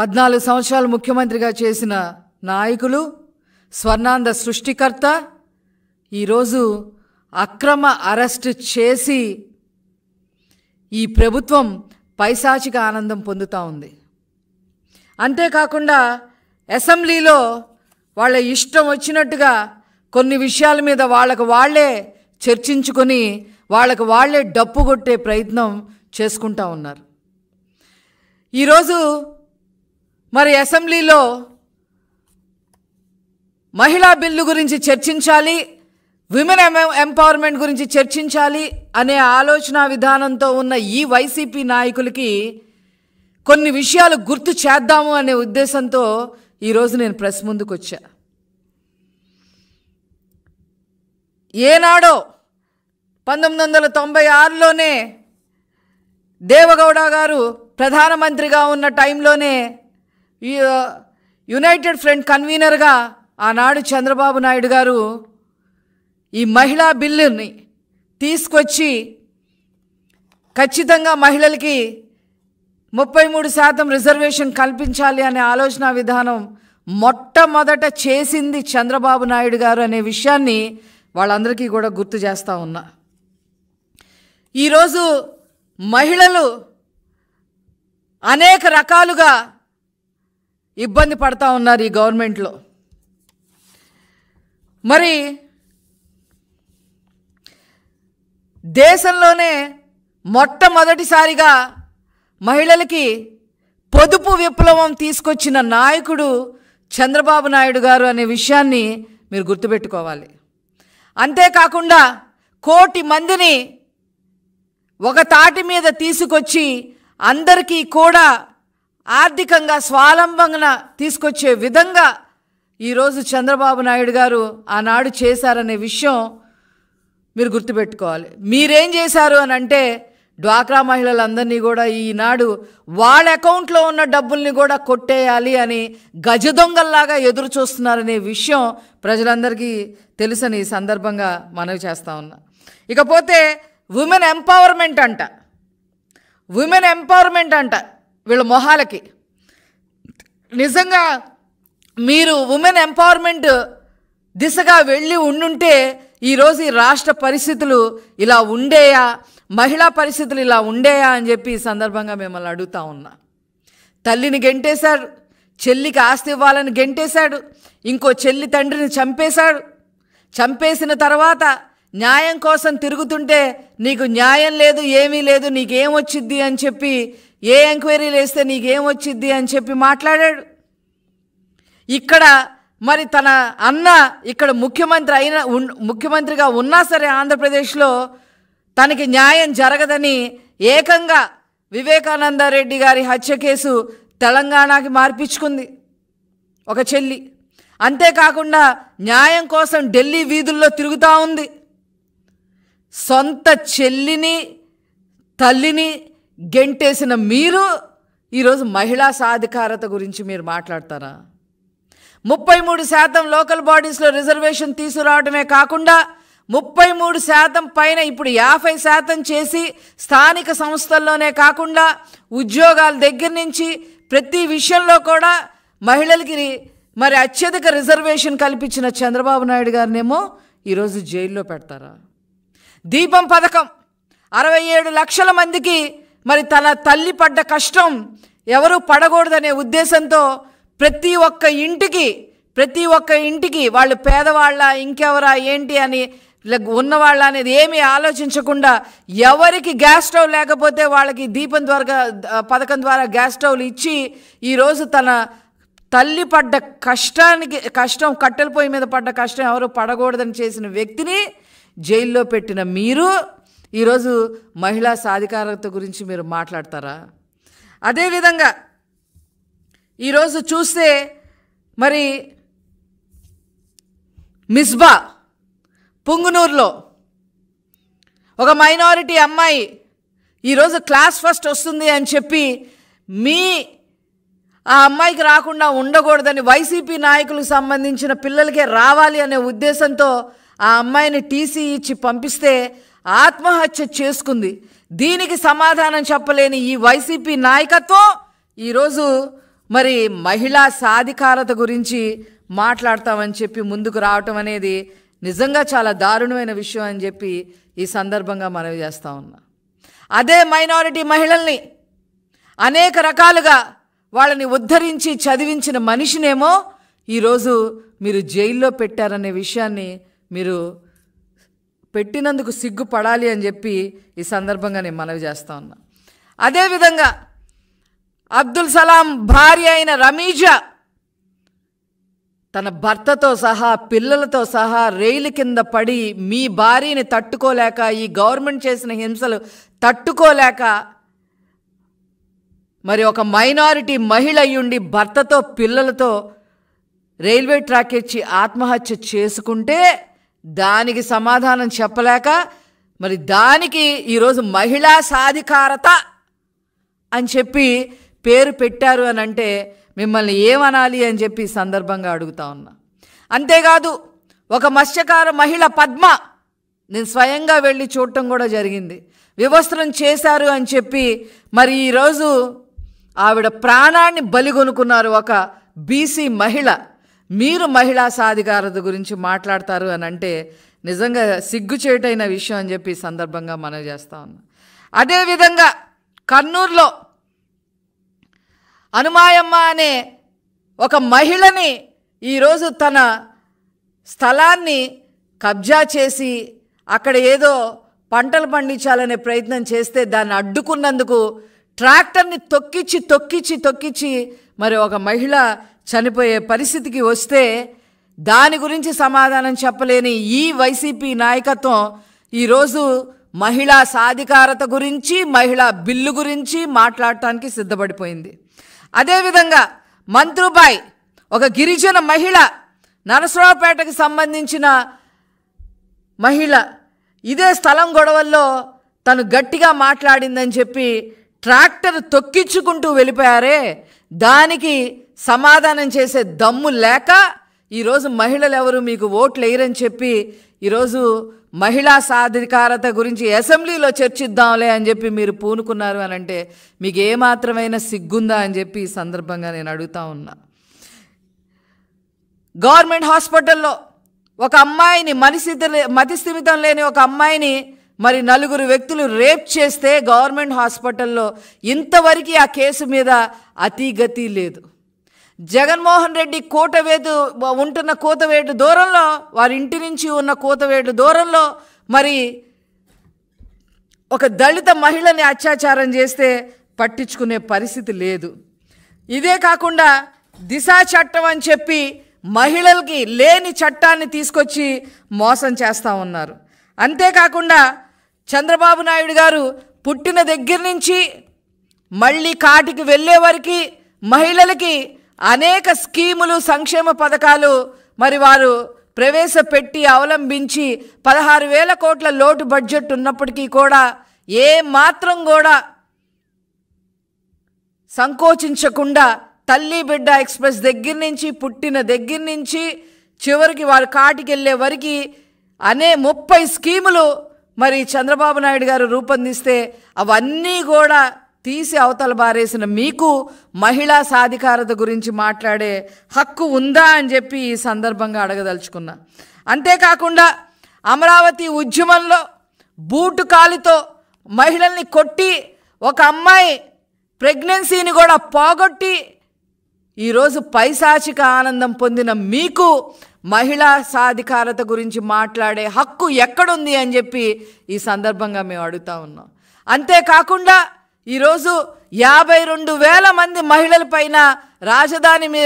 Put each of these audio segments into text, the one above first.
పద్నాలుగు సంవత్సరాలు ముఖ్యమంత్రిగా చేసిన నాయకులు స్వర్ణాంద సృష్టికర్త ఈరోజు అక్రమ అరెస్ట్ చేసి ఈ ప్రభుత్వం పైశాచిక ఆనందం పొందుతూ ఉంది అంతేకాకుండా అసెంబ్లీలో వాళ్ళ ఇష్టం వచ్చినట్టుగా కొన్ని విషయాల మీద వాళ్ళకు వాళ్లే చర్చించుకొని వాళ్ళకు వాళ్లే డప్పు కొట్టే ప్రయత్నం చేసుకుంటా ఉన్నారు ఈరోజు మరి అసెంబ్లీలో మహిళా బిల్లు గురించి చర్చించాలి విమెన్ ఎంపవర్మెంట్ గురించి చర్చించాలి అనే ఆలోచన విధానంతో ఉన్న ఈ వైసీపీ నాయకులకి కొన్ని విషయాలు గుర్తు చేద్దాము అనే ఉద్దేశంతో ఈరోజు నేను ప్రెస్ ముందుకు వచ్చా ఏనాడో పంతొమ్మిది వందల తొంభై ఆరులోనే దేవగౌడ గారు ప్రధానమంత్రిగా ఉన్న టైంలోనే యునైటెడ్ ఫ్రంట్ కన్వీనర్గా ఆనాడు చంద్రబాబు నాయుడు గారు ఈ మహిళా బిల్లుని తీసుకొచ్చి ఖచ్చితంగా మహిళలకి ముప్పై మూడు శాతం రిజర్వేషన్ కల్పించాలి అనే ఆలోచన విధానం మొట్టమొదట చేసింది చంద్రబాబు నాయుడు గారు అనే విషయాన్ని వాళ్ళందరికీ కూడా గుర్తు చేస్తూ ఉన్నా ఈరోజు మహిళలు అనేక రకాలుగా ఇబ్బంది పడతా ఉన్నారు ఈ గవర్నమెంట్లో మరి దేశంలోనే మొట్టమొదటిసారిగా మహిళలకి పొదుపు విప్లవం తీసుకొచ్చిన నాయకుడు చంద్రబాబు నాయుడు గారు అనే విషయాన్ని మీరు గుర్తుపెట్టుకోవాలి అంతేకాకుండా కోటి మందిని ఒక తాటి మీద తీసుకొచ్చి అందరికీ కూడా ఆర్థికంగా స్వాలంబన తీసుకొచ్చే విధంగా ఈరోజు చంద్రబాబు నాయుడు గారు ఆనాడు చేశారనే విషయం మీరు గుర్తుపెట్టుకోవాలి మీరేం చేశారు అని అంటే డ్వాక్రా మహిళలందరినీ కూడా ఈనాడు వాళ్ళ అకౌంట్లో ఉన్న డబ్బుల్ని కూడా కొట్టేయాలి అని గజ దొంగల్లాగా ఎదురు చూస్తున్నారనే విషయం ప్రజలందరికీ తెలుసని ఈ సందర్భంగా మనవి చేస్తూ ఉన్నా ఇకపోతే ఉమెన్ ఎంపవర్మెంట్ అంట ఉమెన్ ఎంపవర్మెంట్ అంట వీళ్ళ మొహాలకి నిజంగా మీరు ఉమెన్ ఎంపవర్మెంట్ దిశగా వెళ్ళి ఉండుంటే ఈరోజు ఈ రాష్ట్ర పరిస్థితులు ఇలా ఉండేయా మహిళా పరిస్థితులు ఇలా ఉండేయా అని చెప్పి ఈ సందర్భంగా మిమ్మల్ని అడుగుతా ఉన్నా తల్లిని గెంటేశాడు చెల్లికి ఆస్తి ఇవ్వాలని గెంటేశాడు ఇంకో చెల్లి తండ్రిని చంపేశాడు చంపేసిన తర్వాత న్యాయం కోసం తిరుగుతుంటే నీకు న్యాయం లేదు ఏమీ లేదు వచ్చిద్ది అని చెప్పి ఏ ఎంక్వైరీలు వేస్తే నీకేం వచ్చిద్ది అని చెప్పి మాట్లాడాడు ఇక్కడ మరి తన అన్న ఇక్కడ ముఖ్యమంత్రి అయిన ముఖ్యమంత్రిగా ఉన్నా సరే ఆంధ్రప్రదేశ్లో తనకి న్యాయం జరగదని ఏకంగా రెడ్డి గారి హత్య కేసు తెలంగాణకి మార్పించుకుంది ఒక చెల్లి అంతేకాకుండా న్యాయం కోసం ఢిల్లీ వీధుల్లో తిరుగుతూ ఉంది సొంత చెల్లిని తల్లిని గెంటేసిన మీరు ఈరోజు మహిళా సాధికారత గురించి మీరు మాట్లాడతారా ముప్పై మూడు శాతం లోకల్ బాడీస్లో రిజర్వేషన్ తీసుకురావడమే కాకుండా ముప్పై మూడు శాతం పైన ఇప్పుడు యాభై శాతం చేసి స్థానిక సంస్థల్లోనే కాకుండా ఉద్యోగాల దగ్గర నుంచి ప్రతి విషయంలో కూడా మహిళలకి మరి అత్యధిక రిజర్వేషన్ కల్పించిన చంద్రబాబు నాయుడు గారినేమో ఈరోజు జైల్లో పెడతారా దీపం పథకం అరవై ఏడు లక్షల మందికి మరి తన తల్లి పడ్డ కష్టం ఎవరు పడకూడదనే ఉద్దేశంతో ప్రతి ఒక్క ఇంటికి ప్రతి ఒక్క ఇంటికి వాళ్ళు పేదవాళ్ళ ఇంకెవరా ఏంటి అని ఉన్నవాళ్ళ అనేది ఏమీ ఆలోచించకుండా ఎవరికి గ్యాస్ స్టవ్ లేకపోతే వాళ్ళకి దీపం ద్వారా పథకం ద్వారా గ్యాస్ స్టవ్లు ఇచ్చి ఈరోజు తన తల్లి పడ్డ కష్టానికి కష్టం కట్టెల పొయ్యి మీద పడ్డ కష్టం ఎవరు పడకూడదని చేసిన వ్యక్తిని జైల్లో పెట్టిన మీరు ఈరోజు మహిళా సాధికారత గురించి మీరు మాట్లాడతారా అదేవిధంగా ఈరోజు చూస్తే మరి మిస్బా పుంగునూరులో ఒక మైనారిటీ అమ్మాయి ఈరోజు క్లాస్ ఫస్ట్ వస్తుంది అని చెప్పి మీ ఆ అమ్మాయికి రాకుండా ఉండకూడదని వైసీపీ నాయకులకు సంబంధించిన పిల్లలకే రావాలి అనే ఉద్దేశంతో ఆ అమ్మాయిని టీసీ ఇచ్చి పంపిస్తే ఆత్మహత్య చేసుకుంది దీనికి సమాధానం చెప్పలేని ఈ వైసీపీ నాయకత్వం ఈరోజు మరి మహిళా సాధికారత గురించి మాట్లాడతామని చెప్పి ముందుకు రావటం అనేది నిజంగా చాలా దారుణమైన విషయం అని చెప్పి ఈ సందర్భంగా మనవి చేస్తూ ఉన్నా అదే మైనారిటీ మహిళల్ని అనేక రకాలుగా వాళ్ళని ఉద్ధరించి చదివించిన మనిషినేమో ఈరోజు మీరు జైల్లో పెట్టారనే విషయాన్ని మీరు పెట్టినందుకు సిగ్గుపడాలి అని చెప్పి ఈ సందర్భంగా నేను మనవి చేస్తా ఉన్నా అదేవిధంగా అబ్దుల్ సలాం భార్య అయిన రమీజ తన భర్తతో సహా పిల్లలతో సహా రైలు కింద పడి మీ భార్యని తట్టుకోలేక ఈ గవర్నమెంట్ చేసిన హింసలు తట్టుకోలేక మరి ఒక మైనారిటీ మహిళ అయ్యుండి భర్తతో పిల్లలతో రైల్వే ట్రాక్ ఇచ్చి ఆత్మహత్య చేసుకుంటే దానికి సమాధానం చెప్పలేక మరి దానికి ఈరోజు మహిళా సాధికారత అని చెప్పి పేరు పెట్టారు అని అంటే మిమ్మల్ని ఏమనాలి అని చెప్పి సందర్భంగా అడుగుతా ఉన్నా అంతేకాదు ఒక మత్స్యకార మహిళ పద్మ నేను స్వయంగా వెళ్ళి చూడటం కూడా జరిగింది వివస్త్రం చేశారు అని చెప్పి మరి ఈరోజు ఆవిడ ప్రాణాన్ని బలిగొనుకున్నారు ఒక బీసీ మహిళ మీరు మహిళా సాధికారత గురించి మాట్లాడతారు అని అంటే నిజంగా సిగ్గుచేటైన విషయం అని చెప్పి సందర్భంగా మనం చేస్తా ఉన్నాం అదేవిధంగా కర్నూలులో అనుమాయమ్మ అనే ఒక మహిళని ఈరోజు తన స్థలాన్ని కబ్జా చేసి అక్కడ ఏదో పంటలు పండించాలనే ప్రయత్నం చేస్తే దాన్ని అడ్డుకున్నందుకు ట్రాక్టర్ని తొక్కిచ్చి తొక్కిచ్చి తొక్కిచ్చి మరి ఒక మహిళ చనిపోయే పరిస్థితికి వస్తే దాని గురించి సమాధానం చెప్పలేని ఈ వైసీపీ నాయకత్వం ఈరోజు మహిళా సాధికారత గురించి మహిళా బిల్లు గురించి మాట్లాడటానికి సిద్ధపడిపోయింది అదేవిధంగా మంత్రుబాయ్ ఒక గిరిజన మహిళ నరసరావుపేటకు సంబంధించిన మహిళ ఇదే స్థలం గొడవల్లో తను గట్టిగా మాట్లాడిందని చెప్పి ట్రాక్టర్ తొక్కించుకుంటూ వెళ్ళిపోయారే దానికి సమాధానం చేసే దమ్ము లేక ఈరోజు మహిళలు ఎవరు మీకు ఓట్లు వేయరని చెప్పి ఈరోజు మహిళా సాధికారత గురించి అసెంబ్లీలో చర్చిద్దాంలే అని చెప్పి మీరు పూనుకున్నారు అని అంటే మీకు ఏమాత్రమైన సిగ్గుందా అని చెప్పి ఈ సందర్భంగా నేను అడుగుతా ఉన్నా గవర్నమెంట్ హాస్పిటల్లో ఒక అమ్మాయిని మనిస్థితి మతిస్థిమితం లేని ఒక అమ్మాయిని మరి నలుగురు వ్యక్తులు రేప్ చేస్తే గవర్నమెంట్ హాస్పిటల్లో ఇంతవరకు ఆ కేసు మీద అతిగతి లేదు జగన్మోహన్ రెడ్డి కోటవేటు ఉంటున్న కోతవేటు దూరంలో వారి ఇంటి నుంచి ఉన్న కోతవేటు దూరంలో మరి ఒక దళిత మహిళని అత్యాచారం చేస్తే పట్టించుకునే పరిస్థితి లేదు ఇదే కాకుండా దిశ చట్టం అని చెప్పి మహిళలకి లేని చట్టాన్ని తీసుకొచ్చి మోసం చేస్తూ ఉన్నారు అంతేకాకుండా చంద్రబాబు నాయుడు గారు పుట్టిన దగ్గర నుంచి మళ్ళీ కాటికి వెళ్ళే వరకు మహిళలకి అనేక స్కీములు సంక్షేమ పథకాలు మరి వారు ప్రవేశపెట్టి అవలంబించి పదహారు వేల కోట్ల లోటు బడ్జెట్ ఉన్నప్పటికీ కూడా ఏ మాత్రం కూడా సంకోచించకుండా తల్లి బిడ్డ ఎక్స్ప్రెస్ దగ్గర నుంచి పుట్టిన దగ్గర నుంచి చివరికి వారు కాటికెళ్ళే వరకు అనే ముప్పై స్కీములు మరి చంద్రబాబు నాయుడు గారు రూపొందిస్తే అవన్నీ కూడా తీసి అవతల బారేసిన మీకు మహిళా సాధికారత గురించి మాట్లాడే హక్కు ఉందా అని చెప్పి ఈ సందర్భంగా అడగదలుచుకున్నా అంతేకాకుండా అమరావతి ఉద్యమంలో బూటు కాలితో మహిళల్ని కొట్టి ఒక అమ్మాయి ప్రెగ్నెన్సీని కూడా పోగొట్టి ఈరోజు పైశాచిక ఆనందం పొందిన మీకు మహిళా సాధికారత గురించి మాట్లాడే హక్కు ఎక్కడుంది అని చెప్పి ఈ సందర్భంగా మేము అడుగుతా ఉన్నాం అంతేకాకుండా ఈరోజు యాభై రెండు వేల మంది మహిళల పైన రాజధాని మీ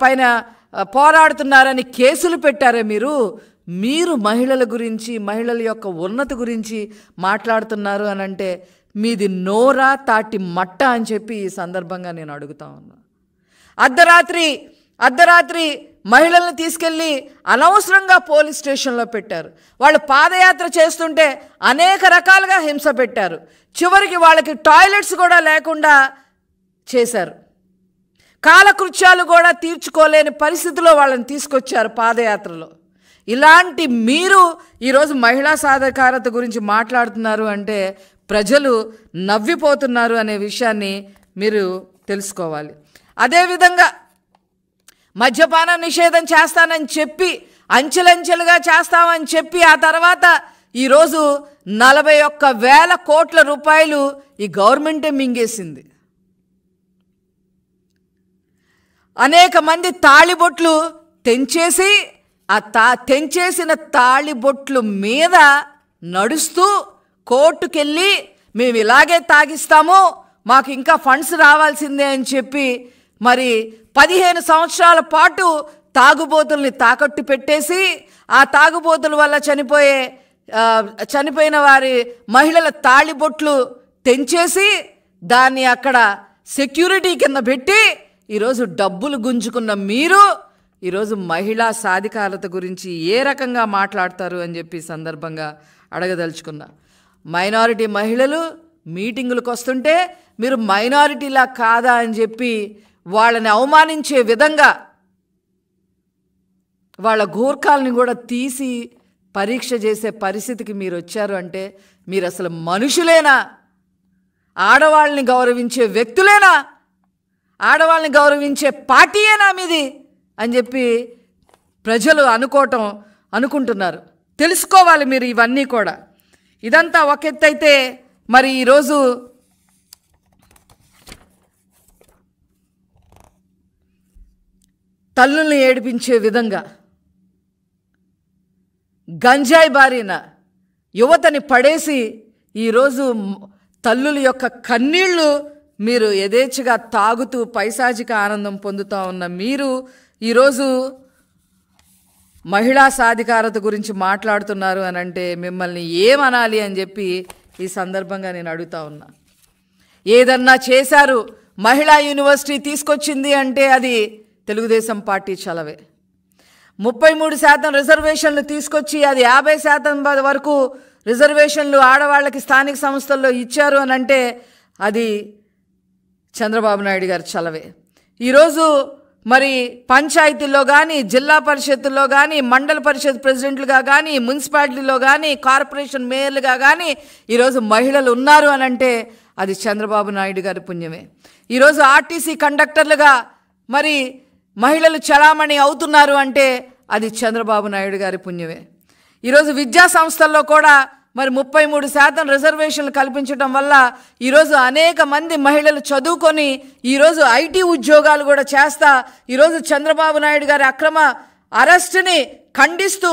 పైన పోరాడుతున్నారని కేసులు పెట్టారే మీరు మీరు మహిళల గురించి మహిళల యొక్క ఉన్నతి గురించి మాట్లాడుతున్నారు అని అంటే మీది నోరా తాటి మట్ట అని చెప్పి ఈ సందర్భంగా నేను అడుగుతా ఉన్నా అర్ధరాత్రి అర్ధరాత్రి మహిళల్ని తీసుకెళ్ళి అనవసరంగా పోలీస్ స్టేషన్లో పెట్టారు వాళ్ళు పాదయాత్ర చేస్తుంటే అనేక రకాలుగా హింస పెట్టారు చివరికి వాళ్ళకి టాయిలెట్స్ కూడా లేకుండా చేశారు కాలకృత్యాలు కూడా తీర్చుకోలేని పరిస్థితిలో వాళ్ళని తీసుకొచ్చారు పాదయాత్రలో ఇలాంటి మీరు ఈరోజు మహిళా సాధికారత గురించి మాట్లాడుతున్నారు అంటే ప్రజలు నవ్విపోతున్నారు అనే విషయాన్ని మీరు తెలుసుకోవాలి అదేవిధంగా మద్యపాన నిషేధం చేస్తానని చెప్పి అంచెలంచెలుగా చేస్తామని చెప్పి ఆ తర్వాత ఈరోజు నలభై ఒక్క వేల కోట్ల రూపాయలు ఈ గవర్నమెంటే మింగేసింది అనేక మంది తాళిబొట్లు తెంచేసి ఆ తా తెంచేసిన తాళిబొట్లు మీద నడుస్తూ కోర్టుకెళ్ళి మేము ఇలాగే తాగిస్తాము మాకు ఇంకా ఫండ్స్ రావాల్సిందే అని చెప్పి మరి పదిహేను సంవత్సరాల పాటు తాగుబోతుల్ని తాకట్టు పెట్టేసి ఆ తాగుబోతుల వల్ల చనిపోయే చనిపోయిన వారి మహిళల తాళిబొట్లు తెంచేసి దాన్ని అక్కడ సెక్యూరిటీ కింద పెట్టి ఈరోజు డబ్బులు గుంజుకున్న మీరు ఈరోజు మహిళా సాధికారత గురించి ఏ రకంగా మాట్లాడతారు అని చెప్పి సందర్భంగా అడగదలుచుకున్నా మైనారిటీ మహిళలు మీటింగులకు వస్తుంటే మీరు మైనారిటీలా కాదా అని చెప్పి వాళ్ళని అవమానించే విధంగా వాళ్ళ గూర్ఖాలని కూడా తీసి పరీక్ష చేసే పరిస్థితికి మీరు వచ్చారు అంటే మీరు అసలు మనుషులేనా ఆడవాళ్ళని గౌరవించే వ్యక్తులేనా ఆడవాళ్ళని గౌరవించే పార్టీయేనా మీది అని చెప్పి ప్రజలు అనుకోవటం అనుకుంటున్నారు తెలుసుకోవాలి మీరు ఇవన్నీ కూడా ఇదంతా ఒక ఎత్తు అయితే మరి ఈరోజు తల్లుల్ని ఏడిపించే విధంగా గంజాయి బారిన యువతని పడేసి ఈరోజు తల్లుల యొక్క కన్నీళ్లు మీరు యథేచ్ఛగా తాగుతూ పైశాచిక ఆనందం పొందుతూ ఉన్న మీరు ఈరోజు మహిళా సాధికారత గురించి మాట్లాడుతున్నారు అని అంటే మిమ్మల్ని ఏమనాలి అని చెప్పి ఈ సందర్భంగా నేను అడుగుతా ఉన్నా ఏదన్నా చేశారు మహిళా యూనివర్సిటీ తీసుకొచ్చింది అంటే అది తెలుగుదేశం పార్టీ చలవే ముప్పై మూడు శాతం రిజర్వేషన్లు తీసుకొచ్చి అది యాభై శాతం వరకు రిజర్వేషన్లు ఆడవాళ్ళకి స్థానిక సంస్థల్లో ఇచ్చారు అని అంటే అది చంద్రబాబు నాయుడు గారి చలవే ఈరోజు మరి పంచాయతీల్లో కానీ జిల్లా పరిషత్తుల్లో కానీ మండల పరిషత్ ప్రెసిడెంట్లుగా కానీ మున్సిపాలిటీలో కానీ కార్పొరేషన్ మేయర్లుగా కానీ ఈరోజు మహిళలు ఉన్నారు అని అంటే అది చంద్రబాబు నాయుడు గారి పుణ్యమే ఈరోజు ఆర్టీసీ కండక్టర్లుగా మరి మహిళలు చలామణి అవుతున్నారు అంటే అది చంద్రబాబు నాయుడు గారి పుణ్యమే ఈరోజు విద్యా సంస్థల్లో కూడా మరి ముప్పై మూడు శాతం రిజర్వేషన్లు కల్పించడం వల్ల ఈరోజు అనేక మంది మహిళలు చదువుకొని ఈరోజు ఐటీ ఉద్యోగాలు కూడా చేస్తా ఈరోజు చంద్రబాబు నాయుడు గారి అక్రమ అరెస్ట్ని ఖండిస్తూ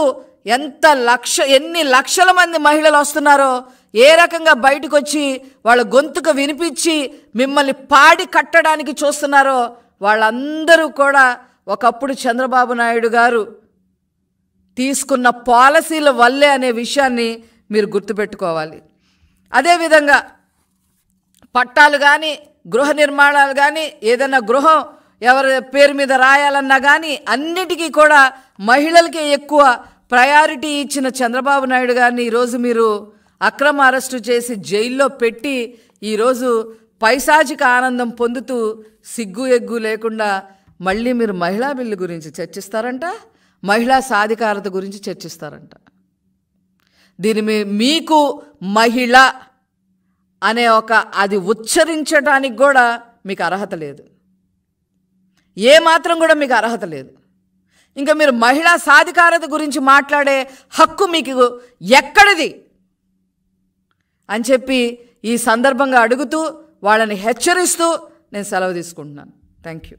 ఎంత లక్ష ఎన్ని లక్షల మంది మహిళలు వస్తున్నారో ఏ రకంగా బయటకు వచ్చి వాళ్ళ గొంతుకు వినిపించి మిమ్మల్ని పాడి కట్టడానికి చూస్తున్నారో వాళ్ళందరూ కూడా ఒకప్పుడు చంద్రబాబు నాయుడు గారు తీసుకున్న పాలసీల వల్లే అనే విషయాన్ని మీరు గుర్తుపెట్టుకోవాలి అదేవిధంగా పట్టాలు కానీ గృహ నిర్మాణాలు కానీ ఏదైనా గృహం ఎవరి పేరు మీద రాయాలన్నా కానీ అన్నిటికీ కూడా మహిళలకే ఎక్కువ ప్రయారిటీ ఇచ్చిన చంద్రబాబు నాయుడు గారిని ఈరోజు మీరు అక్రమ అరెస్టు చేసి జైల్లో పెట్టి ఈరోజు పైశాచిక ఆనందం పొందుతూ సిగ్గు ఎగ్గు లేకుండా మళ్ళీ మీరు మహిళా బిల్లు గురించి చర్చిస్తారంట మహిళా సాధికారత గురించి చర్చిస్తారంట దీని మీ మీకు మహిళ అనే ఒక అది ఉచ్చరించడానికి కూడా మీకు అర్హత లేదు ఏ మాత్రం కూడా మీకు అర్హత లేదు ఇంకా మీరు మహిళా సాధికారత గురించి మాట్లాడే హక్కు మీకు ఎక్కడిది అని చెప్పి ఈ సందర్భంగా అడుగుతూ వాళ్ళని హెచ్చరిస్తూ నేను సెలవు తీసుకుంటున్నాను థ్యాంక్ యూ